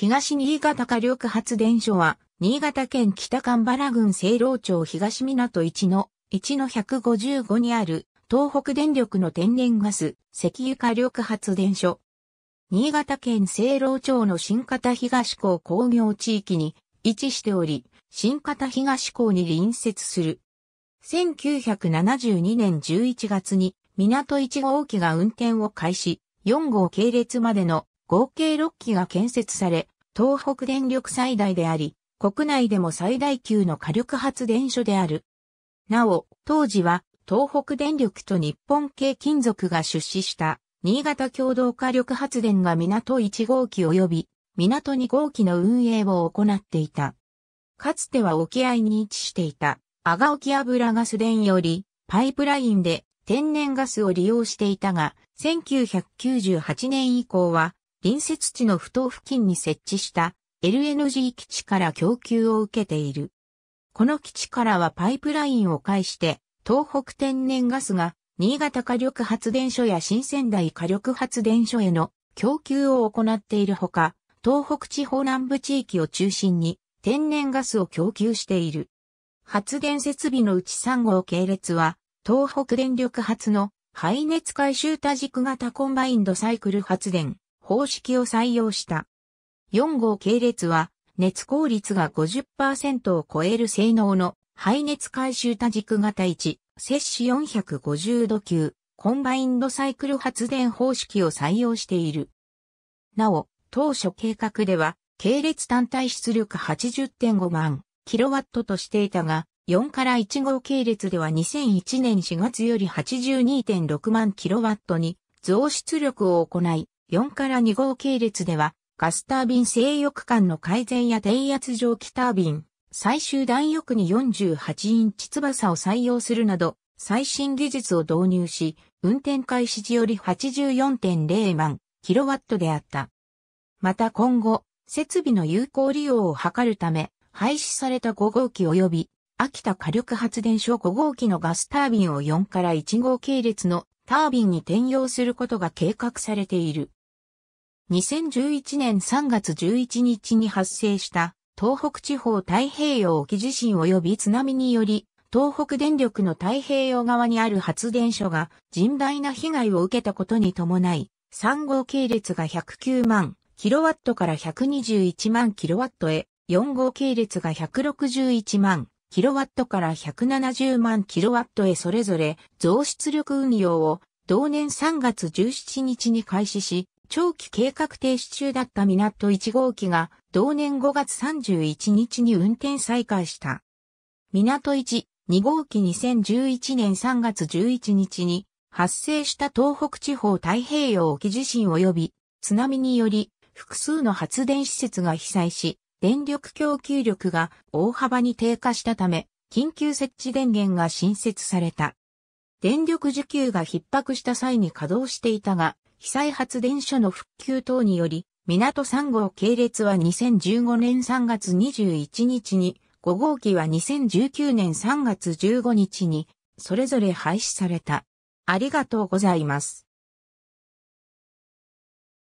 東新潟火力発電所は、新潟県北神原郡西老町東港1の1の155にある東北電力の天然ガス石油火力発電所。新潟県西老町の新潟東港工業地域に位置しており、新潟東港に隣接する。1972年11月に港1号機が運転を開始、4号系列までの合計6基が建設され、東北電力最大であり、国内でも最大級の火力発電所である。なお、当時は東北電力と日本系金属が出資した新潟共同火力発電が港1号機及び港2号機の運営を行っていた。かつては沖合に位置していた阿賀沖油ガス田よりパイプラインで天然ガスを利用していたが、1998年以降は隣接地の不当付近に設置した LNG 基地から供給を受けている。この基地からはパイプラインを介して東北天然ガスが新潟火力発電所や新仙台火力発電所への供給を行っているほか、東北地方南部地域を中心に天然ガスを供給している。発電設備のうち3号系列は、東北電力発の排熱回収多軸型コンバインドサイクル発電、方式を採用した。4号系列は、熱効率が50%を超える性能の排熱回収多軸型1、摂氏450度級、コンバインドサイクル発電方式を採用している。なお、当初計画では、系列単体出力80.5万キロワットとしていたが、4から1号系列では2001年4月より82.6万キロワットに増出力を行い、4から2号系列では、ガスタービン制翼間の改善や低圧蒸気タービン、最終弾翼に48インチ翼を採用するなど、最新技術を導入し、運転開始時より84.0万キロワットであった。また今後、設備の有効利用を図るため、廃止された5号機及び、秋田火力発電所5号機のガスタービンを4から1号系列のタービンに転用することが計画されている。2011年3月11日に発生した東北地方太平洋沖地震及び津波により、東北電力の太平洋側にある発電所が甚大な被害を受けたことに伴い、3号系列が109万キロワットから121万キロワットへ、4号系列が161万キロワットから170万キロワットへそれぞれ増出力運用を同年3月17日に開始し、長期計画停止中だった港1号機が同年5月31日に運転再開した。港1、2号機2011年3月11日に発生した東北地方太平洋沖地震及び津波により複数の発電施設が被災し、電力供給力が大幅に低下したため、緊急設置電源が新設された。電力需給が逼迫した際に稼働していたが、被災発電所の復旧等により、港3号系列は2015年3月21日に、5号機は2019年3月15日に、それぞれ廃止された。ありがとうございます。